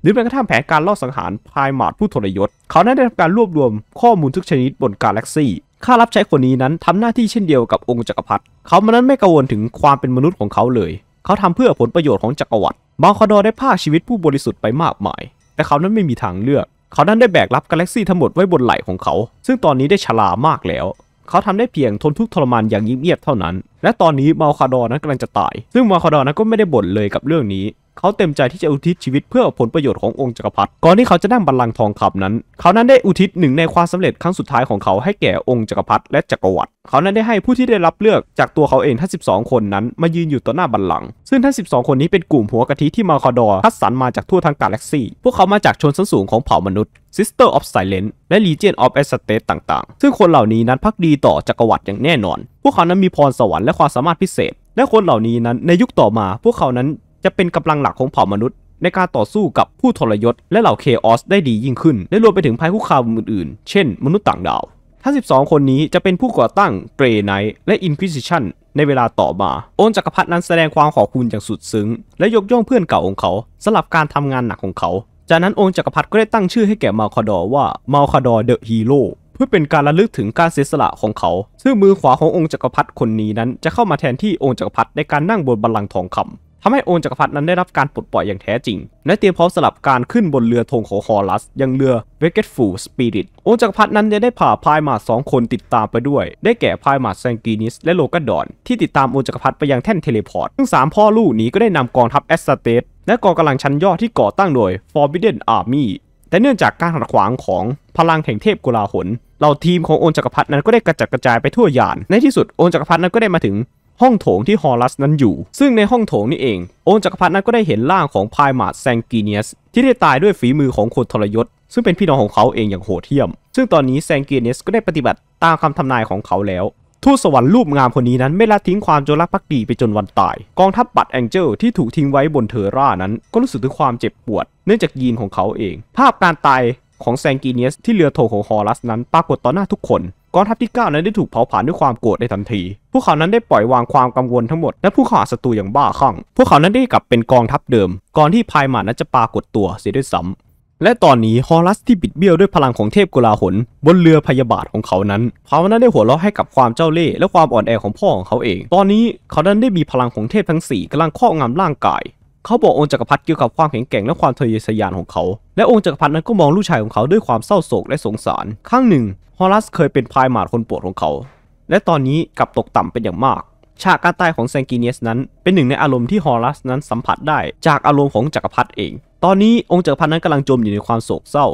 หรือแม้กระทั่งแผนการล่อสังหารพายหมาดผู้ทรยศ เขานั้นได้ทำการรวบรวมข้อมูลทุกชนิดบนกาแล็กซี่ข้ารับใช้คนนี้นั้นทำหน้าที่เช่นเดียวกับองค์จักรพรรดิ เขามันนั้นไม่กังวลถึงความเป็นมนุษย์ของเขาเลย เขาทำเพื่อผลประโยชน์ของจักรวรรดิ มาคอดได้ภาคชีวิตผู้บริสุทธิ์ไปมากมาย แต่เขานั้นไม่มีทางเลือกเขานั้นได้แบกรับกาแล็กซี่ทั้งหมดไว้บนไหล่ของเขา ซึ่งตอนนี้ได้ชรามากแล้ว เขาทำได้เพียงทนทุกข์ทรมานอย่างยิเงียบเท่านั้น และตอนนี้มาคาดอนั้นกำลังจะตาย ซึ่งมาคาดอนั้นก็ไม่ได้บ่นเลยกับเรื่องนี้เขาเต็มใจที่จะอุทิศชีวิตเพื่อผลประโยชน์ขององค์จักรพรรดิ ก่อนที่เขาจะนั่งบัลลังก์ทองคำนั้น เขานั้นได้อุทิศหนึ่งในความสำเร็จครั้งสุดท้ายของเขาให้แก่องค์จักรพรรดิและจักรวรรดิ เขานั้นได้ให้ผู้ที่ได้รับเลือกจากตัวเขาเองทั้ง12 คนนั้น มายืนอยู่ต่อหน้าบัลลังก์ ซึ่งทั้ง12 คนนี้เป็นกลุ่มหัวกะทิที่มาคอดอคัดสรรมาจากทั่วทั้งกาแล็กซี่พวกเขามาจากชนชั้นสูงของเผ่ามนุษย์ Sister of Silence และ Legion of a s t a t e ต่าง ๆ ซึ่งคนเหล่านี้นั้นพักดีต่อจักรวรรดิอย่างแน่นอน พวกเขานั้นมีพรสวรรค์และความสามารถพิเศษและคนเหล่านี้นั้นในยุคต่อมา พวกเขานั้นจะเป็นกำลังหลักของเผ่ามนุษย์ในการต่อสู้กับผู้ทรยศและเหล่าเคออสได้ดียิ่งขึ้นและรวมไปถึงภัยคุกคามอื่นๆ เช่นมนุษย์ต่างดาวทั้ง12คนนี้จะเป็นผู้ก่อตั้งเกรไนท์และอินควิซิชันในเวลาต่อมาโอนจักรพรรดินั้นแสดงความขอบคุณอย่างสุดซึ้ง และยกย่องเพื่อนเก่าของเขาสำหรับการทำงานหนักของเขา จากนั้นองค์จักรพรรดิก็ได้ตั้งชื่อให้แก่มาคาดอว่ามาคาดอเดอะฮีโร่เพื่อเป็นการระลึกถึงการเสียสละของเขาซึ่งมือขวาขององค์จักรพรรดิคนนี้นั้นจะเข้ามาแทนที่องค์จักรพรรดิในการนั่งบนบัลลังก์ทองคาทำให้โอนจักรพรรดินั้นได้รับการปลดปล่อยอย่างแท้จริงและเตรียมพร้อมสลับการขึ้นบนเรือธงของฮอรัสยังเรือเวกเกตฟูลสปิริตโอนจักรพรรดินั้นได้ผ่าพายมาสองคนติดตามไปด้วย ได้แก่พายมาแซงกีนิสและโลกาดอนที่ติดตามโอนจักรพรรดิไปยังแท่นเทเลพอร์ตซึ่งสามพ่อลูกนี้ก็ได้นำกองทัพแอสเตสและกองกำลังชั้นยอดที่ก่อตั้งโดยฟอ์บิเดนอาร์มี่แต่เนื่องจากการขัดขวางของพลังแห่งเทพกุลาหนเหล่าทีมของโอนจักรพรรดินั้นก็ได้กระจัดกระจายไปทั่วยานในที่สุดโอนจักรพรรดินั้นก็ได้มาถึงห้องโถงที่ฮอรัสนั้นอยู่ ซึ่งในห้องโถงนี่เองโอนจักรพรรดินั้นก็ได้เห็นร่างของพายมาดแซงกีเนียส ที่ได้ตายด้วยฝีมือของคนทรยศ ซึ่งเป็นพี่น้องของเขาเองอย่างโหดเหี้ยม ซึ่งตอนนี้แซงกีเนียสก็ได้ปฏิบัติตามคำทำนายของเขาแล้วทูตสวรรค์รูปงามคนนี้นั้นไม่ละทิ้งความจงรักภักดีไปจนวันตาย กองทัพบัตแองเจิลที่ถูกทิ้งไว้บนเทอร่านั้นก็รู้สึกถึงความเจ็บปวด เนื่องจากยีนของเขาเอง ภาพการตายของแซงกีเนียสที่เรือโถของฮอรัสนั้นปรากฏต่อหน้าทุกคนกองทัพที่9นั้นได้ถูกเผาผลาญด้วยความโกรธในทันทีพวกเขานั้นได้ปล่อยวางความกังวลทั้งหมด และผู้ข่าศัตรูอย่างบ้าคลั่งพวกเขานั้นได้กลับเป็นกองทัพเดิม ก่อนที่พายหมานั้นจะปรากฏตัว เสียด้วยซ้ำ และตอนนี้ฮอรัสที่บิดเบี้ยวด้วยพลังของเทพกุลาหนบนเรือพยาบาทของเขานั้นเขานั้น ได้หัวเราะให้กับความเจ้าเล่ห์และความอ่อนแอของพ่อของเขาเอง ตอนนี้เขานั้นได้มีพลังของเทพทั้ง 4กำลังครอบงำร่างกายเขาบอกองค์จักรพรรดิเกี่ยวกับความแข็งแกร่งและความทะเยอทะยานของเขา และองค์จักรพรรดินั้นก็มองลูกชายของเขาด้วยความเศร้าโศกและสงสารครั้งหนึ่ง ฮอรัสเคยเป็นพายหมาดคนโปรดของเขา และตอนนี้กลับตกต่ำเป็นอย่างมาก ฉากการตายของแซงกิเนียสนั้นเป็นหนึ่งในอารมณ์ที่ฮอรัสนั้นสัมผัสได้ จากอารมณ์ของจักรพรรดิเอง ตอนนี้องค์จักรพรรดินั้นกำลังจมอยู่ในความโศกเศร้า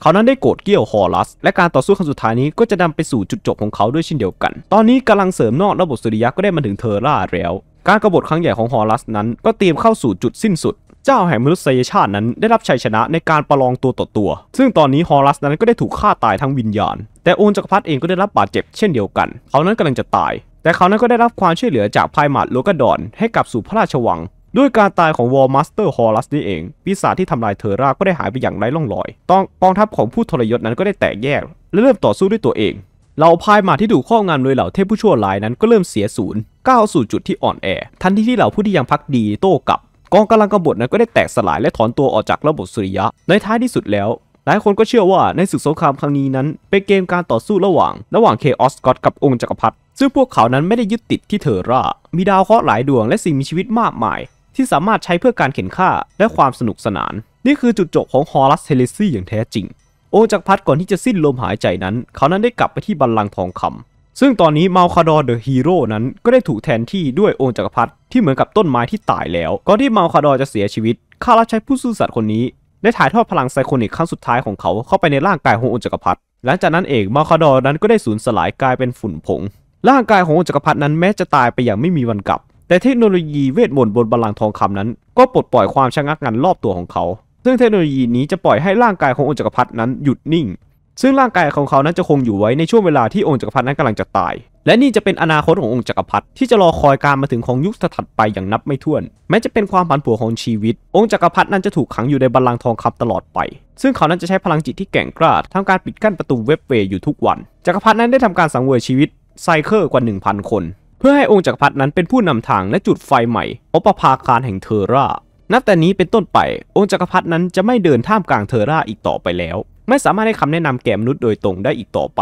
เขานั้นได้โกรธเกลี่ยวฮอรัส และการต่อสู้ครั้งสุดท้ายนี้ก็จะนำไปสู่จุดจบของเขาด้วยเช่นเดียวกัน ตอนนี้กำลังเสริมนอกระบบสุริยะก็ได้มาถึงเทอร่าแล้วการกรบฏครั้งใหญ่ของฮอรัสนั้นก็เตรียมเข้าสู่จุดสิ้นสุด เจ้าแห่งมนุษยชาตินั้นได้รับชัยชนะในการประลองตัวต่อตัว ซึ่งตอนนี้ฮอรัสนั้นก็ได้ถูกฆ่าตายทั้งวิญญาณ แต่องค์จักรพรรดิเองก็ได้รับบาดเจ็บเช่นเดียวกัน เขานั้นกำลังจะตาย แต่เขานั้นก็ได้รับความช่วยเหลือจากพายมาดโลกดอนให้กลับสู่พระราชวัง ด้วยการตายของวอลมาสเตอร์ฮอรัสนี่เองปีศาจที่ทำลายเทอร่าก็ได้หายไปอย่างไร้ร่องรอยอกองทัพของผู้ทรยศนั้นก็ได้แตกแยกและเริ่มต่อสู้ด้วยตัวเองเหล่าพายมาที่ถูกข้องำโดยเหล่าเทพผู้ชั่วร้ายนั้นก็เริ่มเสียศูนย์ก้าวสู่จุดที่อ่อนแอ ทันทีที่เหล่าผู้ที่ยังพักดีโต้กลับ กองกำลังกบฏนั้นก็ได้แตกสลายและถอนตัวออกจากระบบสุริยะ ในท้ายที่สุดแล้ว หลายคนก็เชื่อว่าในศึกสงครามครั้งนี้นั้น เป็นเกมการต่อสู้ระหว่าง ระหว่างเคออสก็อตกับองค์จักรพรรดิซึ่งพวกเขานั้นไม่ได้ยึดติดที่เทอร่ามีดาวเคราะห์หลายดวงและสิ่งมีชีวิตมากมาย ที่สามารถใช้เพื่อการเข็นฆ่าและความสนุกสนาน นี่คือจุดจบของฮอรัสเทเลซี่อย่างแท้จริงองจักรพัดก่อนที่จะสิ้นลมหายใจนั้น เขานั้นได้กลับไปที่บัลลังก์ทองคำ ซึ่งตอนนี้มาคาดอร์เดอะฮีโร่นั้นก็ได้ถูกแทนที่ด้วยองจักรพัดที่เหมือนกับต้นไม้ที่ตายแล้วก่อนที่มาคาดอร์จะเสียชีวิตข้ารัชใช้ผู้ซื่อสัตย์คนนี้ ได้ถ่ายทอดพลังไซโคนิกครั้งสุดท้ายของเขาเข้าไปในร่างกายขององจักรพัดหลังจากนั้นเองมาคาดอร์นั้นก็ได้สูญสลายกลายเป็นฝุ่นผง ร่างกายขององจักรพัดนั้นแม้จะตายไปอย่างไม่มีวันกลับ แต่เทคโนโลยีเวทมนต์บนบัลลังก์ทองคำนั้น ก็ปลดปล่อยความชะงักงันรอบตัวของเขาซึ่งเทคโนโลยีนี้จะปล่อยให้ร่างกายขององค์จักรพรรดินั้นหยุดนิ่ง ซึ่งร่างกายของเขานั้นจะคงอยู่ไว้ในช่วงเวลาที่องค์จักรพรรดินั้นกำลังจะตาย และนี่จะเป็นอนาคตขององค์จักรพรรดิที่จะรอคอยการมาถึงของยุคถัดไปอย่างนับไม่ถ้วน แม้จะเป็นความผันผวนของชีวิต องค์จักรพรรดินั้นจะถูกขังอยู่ในบัลลังก์ทองคำตลอดไป ซึ่งเขานั้นจะใช้พลังจิตที่แก่งกล้าทำการปิดกั้นประตูเว็บเวย์อยู่ทุกวัน จักรพรรดินั้นได้ทำการสังเวยชีวิตไซเคิลกว่า 1,000 คน เพื่อให้องค์จักรพรรดินั้นเป็นผู้นาทางและจุดไฟใหม่อปปาคารแห่งเทอร่านับแต่นี้เป็นต้นไปองค์จักรพรรดินั้นจะไม่เดินท่ามกลางเทอร่าอีกต่อไปแล้ว ไม่สามารถให้คำแนะนำแก่มนุษย์โดยตรงได้อีกต่อไป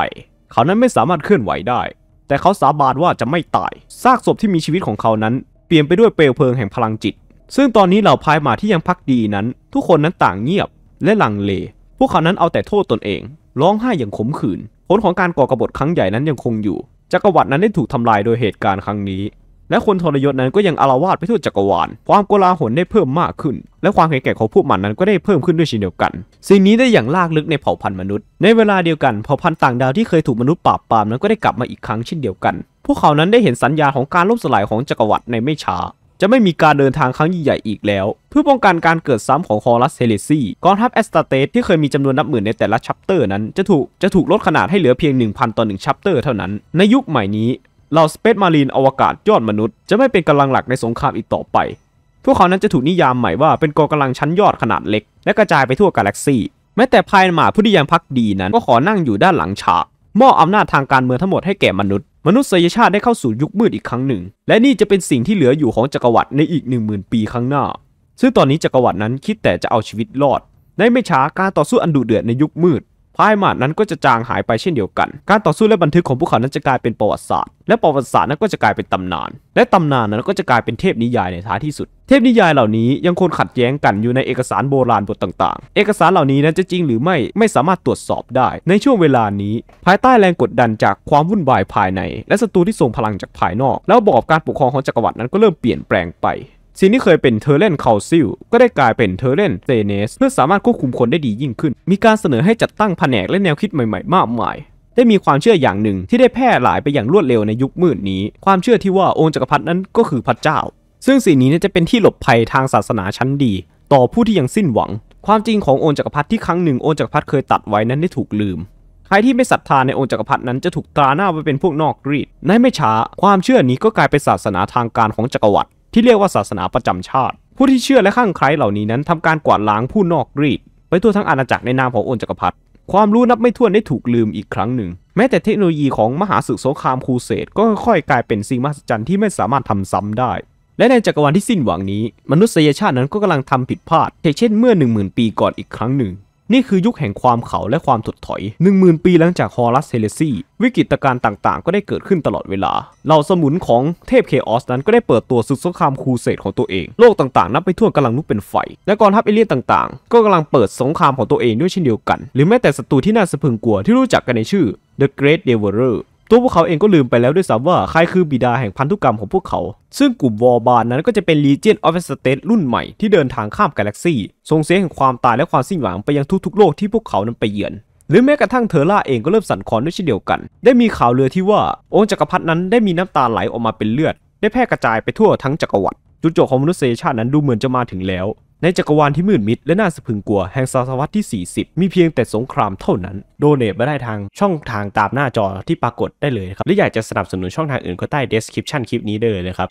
เขานั้นไม่สามารถเคลื่อนไหวได้ แต่เขาสาบานว่าจะไม่ตายซากศพที่มีชีวิตของเขานั้นเปลี่ยนไปด้วยเปลวเพลิงแห่งพลังจิต ซึ่งตอนนี้เหล่าพายมาที่ยังพักดีนั้น ทุกคนนั้นต่างเงียบ และลังเล พวกเขานั้นเอาแต่โทษตนเองร้องไห้อย่างขมขื่นผลของการก่อกบฏครั้งใหญ่นั้นยังคงอยู่ จักรวรรดินั้นได้ถูกทำลายโดยเหตุการณ์ครั้งนี้และคนทรยศนั้นก็ยังอารวาสไปทั่วจักรวาลความโกลาหลได้เพิ่มมากขึ้น และความแข็งแกร่งของพวกมันนั้นก็ได้เพิ่มขึ้นด้วยเช่นเดียวกัน สิ่งนี้ได้อย่างลากลึกในเผ่าพันธุ์มนุษย์ ในเวลาเดียวกันเผ่าพันธุ์ต่างดาวที่เคยถูกมนุษย์ปราบปรามนั้น ก็ได้กลับมาอีกครั้งเช่นเดียวกัน พวกเขานั้นได้เห็นสัญญาของการล่มสลายของจักรวรรดิในไม่ช้า จะไม่มีการเดินทางครั้งใหญ่อีกแล้ว เพื่อป้องกันการเกิดซ้ำของคอรัสเฮเลซี กองทัพแอสตาเตสที่เคยมีจำนวนนับหมื่นในแต่ละชัปเตอร์ นั้นจะถูกจะถูกลดขนาดให้เหลือเพียง1,000ต่อ1ชัปเตอร์เท่านั้นในยุคใหม่นี้เหล่าสเปซมารีนอวกาศยอดมนุษย์จะไม่เป็นกำลังหลักในสงครามอีกต่อไป พวกเขานั้นจะถูกนิยามใหม่ว่าเป็นกองกำลังชั้นยอดขนาดเล็ก และกระจายไปทั่วกาแล็กซี แม้แต่พายหมาผู้ที่ยังพักดีนั้นก็ขอนั่งอยู่ด้านหลังฉากมอบอำนาจทางการเมืองทั้งหมดให้แก่มนุษย์ มนุษยชาติได้เข้าสู่ยุคมืดอีกครั้งหนึ่ง และนี่จะเป็นสิ่งที่เหลืออยู่ของจักรวรรดิในอีก 1 0,000 ปีข้างหน้า ซึ่งตอนนี้จักรวรรดินั้นคิดแต่จะเอาชีวิตรอดในไม่ช้าการต่อสู้อันดุเดือดในยุคมืดพายมาดนั้นก็จะจางหายไปเช่นเดียวกัน การต่อสู้และบันทึกของพวกเขานั้นจะกลายเป็นประวัติศาสตร์ และประวัติศาสตร์นั้นก็จะกลายเป็นตำนาน และตำนานนั้นก็จะกลายเป็นเทพนิยายในท้ายที่สุด เทพนิยายเหล่านี้ยังคงขัดแย้งกันอยู่ในเอกสารโบราณบทต่าง ๆ เอกสารเหล่านี้นั้นจะจริงหรือไม่ไม่สามารถตรวจสอบได้ ในช่วงเวลานี้ ภายใต้แรงกดดันจากความวุ่นวายภายในและศัตรูที่ส่งพลังจากภายนอก แล้วบอบการปกครองของจักรวรรดินั้นก็เริ่มเปลี่ยนแปลงไปสิ่งที่เคยเป็นเทอร์เรนเคาซิลก็ได้กลายเป็นเทอร์เรนเซเนสเพื่อสามารถควบคุมคนได้ดียิ่งขึ้น มีการเสนอให้จัดตั้งแผนกและแนวคิดใหม่ๆ มากมาย ได้มีความเชื่ออย่างหนึ่งที่ได้แพร่หลายไปอย่างรวดเร็วในยุคมืดนี้ ความเชื่อที่ว่าองค์จักรพรรดินั้นก็คือพระเจ้า ซึ่งสิ่งนี้จะเป็นที่หลบภัยทางศาสนาชั้นดี ต่อผู้ที่ยังสิ้นหวัง ความจริงขององค์จักรพรรดิที่ครั้งหนึ่งองค์จักรพรรดิเคยตัดไว้นั้นได้ถูกลืม ใครที่ไม่ศรัทธาในองค์จักรพรรดินั้นจะถูกตราหน้าไปเป็นพวกนอกรีดในไม่ช้า ความเชื่อนี้ก็กลายเป็นศาสนาทางการของจักรวรรดิที่เรียกว่าศาสนาประจำชาติ ผู้ที่เชื่อและข้างใครเหล่านี้นั้น ทำการกวาดล้างผู้นอกรีดไปทั่วทั้งอาณาจักรในนามของอนคจักรพรรดิความรู้นับไม่ถ้วนได้ถูกลืมอีกครั้งหนึ่ง แม้แต่เทคโนโลยีของมหาสึกสงครามครูเสดก็ค่อยๆกลายเป็นสิ่งมหัศจรรย์ที่ไม่สามารถทำซ้ำได้ และในจักรวาลที่สิ้นหวังนี้ มนุษยชาตินั้นก็กำลังทำผิดพลาดเช่นเมื่อ 10,000 ปีก่อนอีกครั้งหนึ่งนี่คือยุคแห่งความเขาและความถดถอย 10,000 ปีหลังจากฮอรัสเฮเลซีวิกฤตการณ์ต่างๆ ก็ได้เกิดขึ้นตลอดเวลา เหล่าสมุนของเทพเคออสนั้นก็ได้เปิดตัวศึกสงครามคูเสดของตัวเอง โลกต่าง ๆ นับไปทั่วกำลังลุกเป็นไฟ และกองทัพเอเลี่ยนต่างๆ ก็กำลังเปิดสงครามของตัวเองด้วยเช่นเดียวกัน หรือแม้แต่ศัตรูที่น่าสะพึงกลัวที่รู้จักกันในชื่อ The Great Devourer ตัวพวกเขาเองก็ลืมไปแล้วด้วยซ้ำว่าใครคือบิดาแห่งพันธุกรรมของพวกเขา ซึ่งกลุ่มวอร์บานนั้นก็จะเป็น Legion of s t a t e รุ่นใหม่ที่เดินทางข้ามกาแล็กซี่ส่งเสียงแห่งความตายและความสิ้นหวังไปยังทุกๆโลกที่พวกเขานั้นไปเยือน หรือแม้กระทั่งเทอร่าเองก็เริ่มสั่นคลอนด้วยเช่นเดียวกัน ได้มีข่าวเรือที่ว่าองค์จักรพรรดินั้นได้มีน้ำตาไหลออกมาเป็นเลือด ได้แพร่กระจายไปทั่วทั้งจักรวรรดิจุดจบของมนุษยชาตินั้นดูเหมือนจะมาถึงแล้วในจักรวาลที่มืดมิดและน่าสะพึงกลัวแห่งศตวรรษที่ 40 มีเพียงแต่สงครามเท่านั้น โดเนทม่ได้ทางช่องทางตามหน้าจอที่ปรากฏได้เลยครับและอยากจะสนับสนุนช่องทางอื่นก็ใต้ description คลิปนี้ได้เลยนะครับ